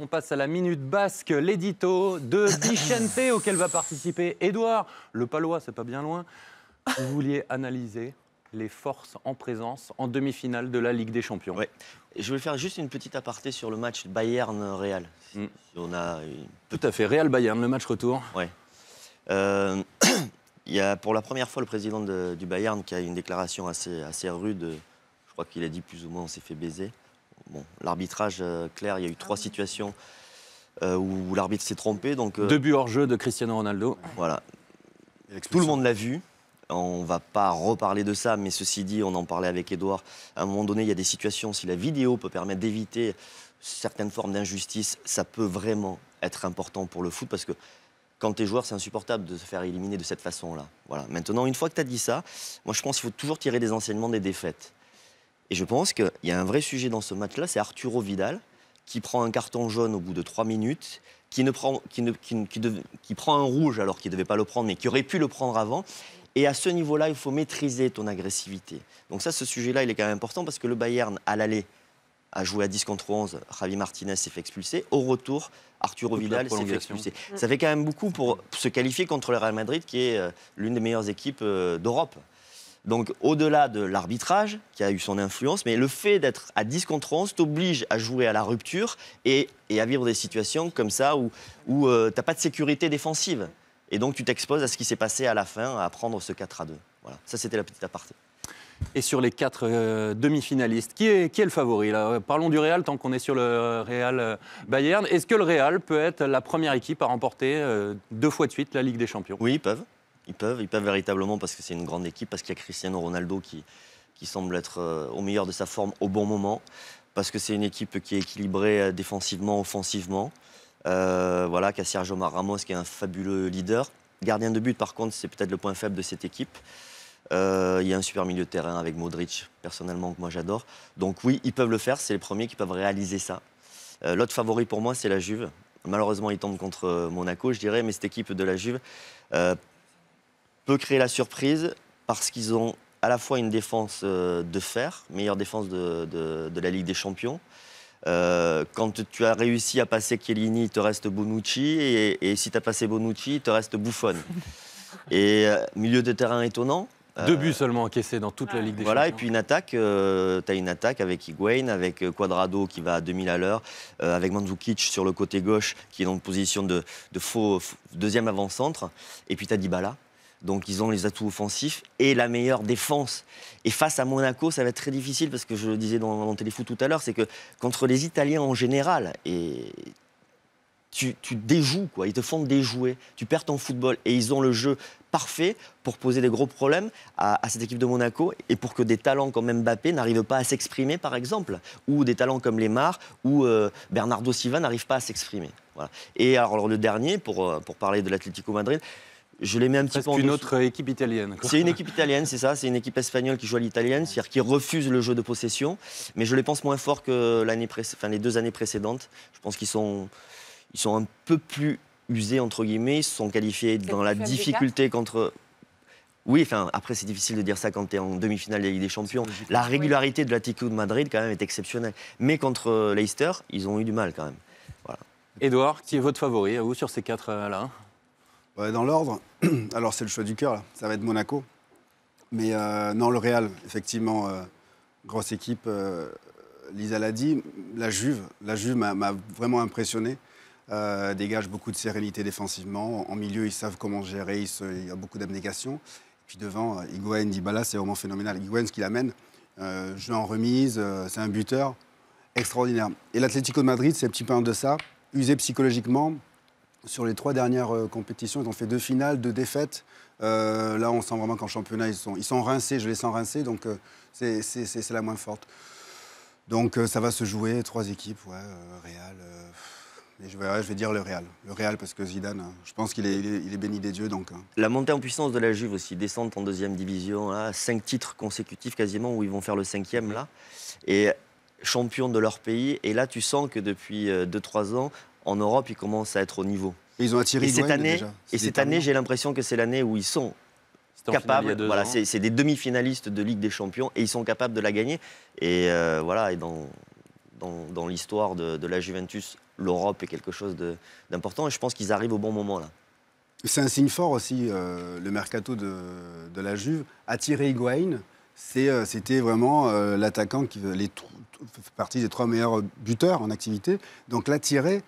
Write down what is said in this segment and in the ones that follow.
on passe à la minute basque, l'édito de Bichente auquel va participer Edouard. Le palois, c'est pas bien loin. Vous vouliez analyser les forces en présence en demi-finale de la Ligue des Champions. Je vais faire juste une petite aparté sur le match Bayern-Real. Mm. on a Tout à fait, Real-Bayern, le match retour. Ouais. Euh, il y a pour la première fois le président du Bayern qui a une déclaration assez, assez rude. Je crois qu'il a dit plus ou moins on s'est fait baiser l'arbitrage, euh, clair, il y a eu trois ah situations euh, où l'arbitre s'est trompé. Donc, euh, Deux buts hors jeu de Cristiano Ronaldo. Voilà. Tout le monde l'a vu. On ne va pas reparler de ça, mais ceci dit, on en parlait avec Edouard. À un moment donné, il y a des situations, si la vidéo peut permettre d'éviter certaines formes d'injustice, ça peut vraiment être important pour le foot parce que quand tu es joueur, c'est insupportable de se faire éliminer de cette façon-là. Voilà. Maintenant, une fois que tu as dit ça, moi je pense qu'il faut toujours tirer des enseignements des défaites. Et je pense qu'il y a un vrai sujet dans ce match-là, c'est Arturo Vidal, qui prend un carton jaune au bout de trois minutes, qui, prend, un rouge alors qu'il ne devait pas le prendre, mais qui aurait pu le prendre avant. Et à ce niveau-là, il faut maîtriser ton agressivité. Donc ça, ce sujet-là, il est quand même important parce que le Bayern, à l'aller, a joué à 10 contre 11, Javi Martinez s'est fait expulser. Au retour, Arturo Vidal s'est fait expulser. Mm. Ça fait quand même beaucoup pour se qualifier contre le Real Madrid, qui est euh, l'une des meilleures équipes euh, d'Europe. Donc au-delà de l'arbitrage qui a eu son influence, mais le fait d'être à 10 contre 11 t'oblige à jouer à la rupture et, à vivre des situations comme ça où, où n'as euh, t'as pas de sécurité défensive. Et donc tu t'exposes à ce qui s'est passé à la fin, à prendre ce 4 à 2. Voilà, ça c'était la petite aparté. Et sur les quatre euh, demi-finalistes, qui est, qui le favori euh, Parlons du Real tant qu'on est sur le Real Bayern. Est-ce que le Real peut être la première équipe à remporter deux fois de suite la Ligue des Champions Oui, ils peuvent ils peuvent, ils peuvent véritablement parce que c'est une grande équipe, parce qu'il y a Cristiano Ronaldo qui, qui semble être euh, au meilleur de sa forme au bon moment, parce que c'est une équipe qui est équilibrée euh, défensivement, offensivement. Euh, voilà, qu'a a Sergio Ramos qui est un fabuleux leader. Gardien de but, par contre, c'est peut-être le point faible de cette équipe. il y a un super milieu de terrain avec Modric, personnellement, que moi j'adore. Donc oui, ils peuvent le faire, c'est les premiers qui peuvent réaliser ça. L'autre favori pour moi, c'est la Juve. Malheureusement, ils tombent contre Monaco, je dirais, mais cette équipe de la Juve, peut créer la surprise parce qu'ils ont à la fois une défense euh, de fer, meilleure défense de, la Ligue des Champions. Euh, quand tu as réussi à passer Chiellini, il te reste Bonucci, et, si tu as passé Bonucci, il te reste Buffon. et euh, milieu de terrain étonnant. Deux buts seulement encaissés dans toute la Ligue des Champions. Voilà, et puis une attaque, tu as une attaque avec Higuain, avec Quadrado qui va à 2000 à l'heure, avec Mandzukic sur le côté gauche qui est dans une position de, faux, deuxième avant-centre, et puis tu as Dybala donc ils ont les atouts offensifs et la meilleure défense. Et face à Monaco, ça va être très difficile parce que je le disais dans mon téléfoot tout à l'heure, c'est que contre les Italiens en général, tu, déjoues, quoi. Ils te font déjouer. Tu perds ton football. Et ils ont le jeu parfait pour poser des gros problèmes à, cette équipe de Monaco et pour que des talents comme Mbappé n'arrivent pas à s'exprimer, par exemple, ou des talents comme Lemar ou euh, Bernardo Silva n'arrivent pas à s'exprimer. Et alors, le dernier, pour, euh, pour parler de l'Atlético Madrid, je les mets un petit peu une autre équipe italienne. C'est une équipe italienne, c'est ça. C'est une équipe espagnole qui joue à l'italienne, c'est-à-dire qui refuse le jeu de possession. Mais je les pense moins fort que l'année enfin, les deux années précédentes. Je pense qu'ils sont, ils sont un peu plus usés, entre guillemets. Ils se sont qualifiés dans la difficulté contre... Oui, enfin, après, c'est difficile de dire ça quand tu es en demi-finale de la Ligue des Champions. La régularité de l'Atlético de Madrid, quand même, est exceptionnelle. Mais contre euh, Leicester, ils ont eu du mal, quand même. Voilà. Edouard, qui est votre favori à vous sur ces quatre-là euh, dans l'ordre, alors c'est le choix du cœur, ça va être Monaco. Mais euh, non, le Real, effectivement, euh, grosse équipe, euh, Lisa l'a dit. La Juve, la Juve m'a vraiment impressionné. dégage beaucoup de sérénité défensivement. En milieu, ils savent comment gérer, il y a beaucoup d'abnégation. Puis devant, Higuain, Dybala, c'est vraiment phénoménal. Higuain, ce qu'il amène, jeu en remise, c'est un buteur extraordinaire. Et l'Atlético de Madrid, c'est un petit peu un de ça, usé psychologiquement, sur les trois dernières euh, compétitions, ils ont fait deux finales, deux défaites. Euh, là, on sent vraiment qu'en championnat, ils sont, ils sont rincés, je les sens rincés, donc euh, c'est la moins forte. Donc ça va se jouer, trois équipes, ouais, Real. je, vais, je vais dire le Real. Le Real, parce que Zidane, hein, je pense qu'il est, il est, béni des dieux. Donc, hein. La montée en puissance de la Juve aussi, descente en deuxième division, cinq titres consécutifs quasiment, où ils vont faire le cinquième, là. Et champion de leur pays. Et là, tu sens que depuis 2-3 ans, en Europe, ils commencent à être au niveau. Et ils ont attiré et cette année, déjà. Et cette année, j'ai l'impression que c'est l'année où ils sont capables. Voilà, c'est des demi-finalistes de Ligue des Champions et ils sont capables de la gagner. Et euh, voilà, et dans, dans, l'histoire de, la Juventus, l'Europe est quelque chose d'important. Et je pense qu'ils arrivent au bon moment là. C'est un signe fort aussi, euh, le mercato de, de, la Juve. Attirer Higuain, euh, c'était vraiment l'attaquant qui les, fait partie des trois meilleurs buteurs en activité. Donc l'attirer,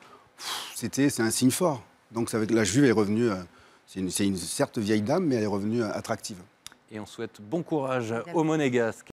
c'était c'est un signe fort. Donc ça la Juve est revenue, euh, c'est une, une, certes vieille dame, mais elle est revenue euh, attractive. Et on souhaite bon courage aux Monégasques.